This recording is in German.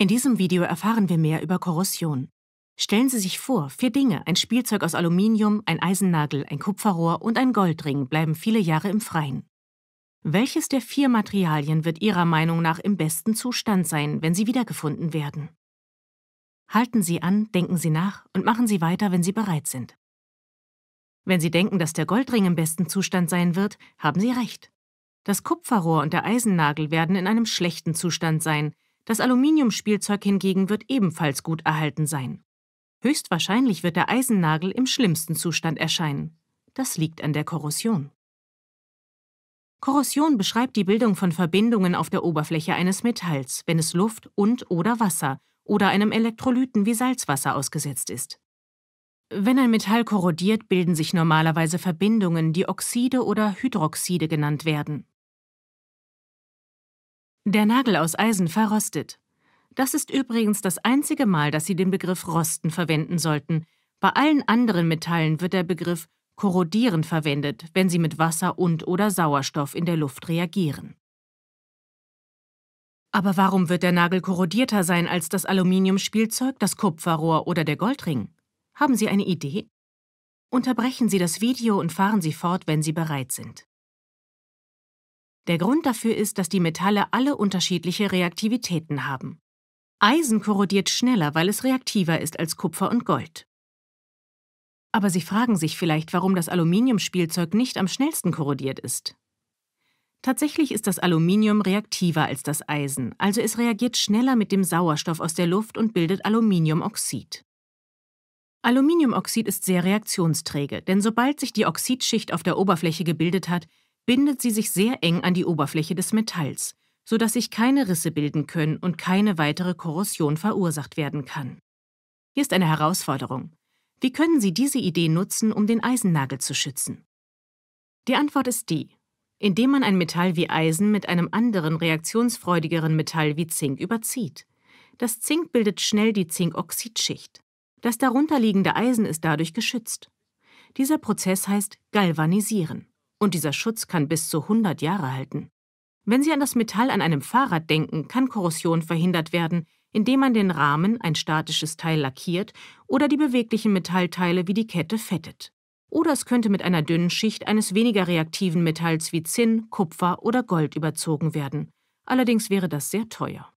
In diesem Video erfahren wir mehr über Korrosion. Stellen Sie sich vor, vier Dinge, ein Spielzeug aus Aluminium, ein Eisennagel, ein Kupferrohr und ein Goldring bleiben viele Jahre im Freien. Welches der vier Materialien wird Ihrer Meinung nach im besten Zustand sein, wenn sie wiedergefunden werden? Halten Sie an, denken Sie nach und machen Sie weiter, wenn Sie bereit sind. Wenn Sie denken, dass der Goldring im besten Zustand sein wird, haben Sie recht. Das Kupferrohr und der Eisennagel werden in einem schlechten Zustand sein, das Aluminiumspielzeug hingegen wird ebenfalls gut erhalten sein. Höchstwahrscheinlich wird der Eisennagel im schlimmsten Zustand erscheinen. Das liegt an der Korrosion. Korrosion beschreibt die Bildung von Verbindungen auf der Oberfläche eines Metalls, wenn es Luft und oder Wasser oder einem Elektrolyten wie Salzwasser ausgesetzt ist. Wenn ein Metall korrodiert, bilden sich normalerweise Verbindungen, die Oxide oder Hydroxide genannt werden. Der Nagel aus Eisen verrostet. Das ist übrigens das einzige Mal, dass Sie den Begriff rosten verwenden sollten. Bei allen anderen Metallen wird der Begriff korrodieren verwendet, wenn sie mit Wasser und oder Sauerstoff in der Luft reagieren. Aber warum wird der Nagel korrodierter sein als das Aluminiumspielzeug, das Kupferrohr oder der Goldring? Haben Sie eine Idee? Unterbrechen Sie das Video und fahren Sie fort, wenn Sie bereit sind. Der Grund dafür ist, dass die Metalle alle unterschiedliche Reaktivitäten haben. Eisen korrodiert schneller, weil es reaktiver ist als Kupfer und Gold. Aber Sie fragen sich vielleicht, warum das Aluminiumspielzeug nicht am schnellsten korrodiert ist. Tatsächlich ist das Aluminium reaktiver als das Eisen, also es reagiert schneller mit dem Sauerstoff aus der Luft und bildet Aluminiumoxid. Aluminiumoxid ist sehr reaktionsträge, denn sobald sich die Oxidschicht auf der Oberfläche gebildet hat, bindet sie sich sehr eng an die Oberfläche des Metalls, sodass sich keine Risse bilden können und keine weitere Korrosion verursacht werden kann. Hier ist eine Herausforderung. Wie können Sie diese Idee nutzen, um den Eisennagel zu schützen? Die Antwort ist die, indem man ein Metall wie Eisen mit einem anderen reaktionsfreudigeren Metall wie Zink überzieht. Das Zink bildet schnell die Zinkoxidschicht. Das darunterliegende Eisen ist dadurch geschützt. Dieser Prozess heißt Galvanisieren. Und dieser Schutz kann bis zu 100 Jahre halten. Wenn Sie an das Metall an einem Fahrrad denken, kann Korrosion verhindert werden, indem man den Rahmen, ein statisches Teil, lackiert oder die beweglichen Metallteile wie die Kette fettet. Oder es könnte mit einer dünnen Schicht eines weniger reaktiven Metalls wie Zinn, Kupfer oder Gold überzogen werden. Allerdings wäre das sehr teuer.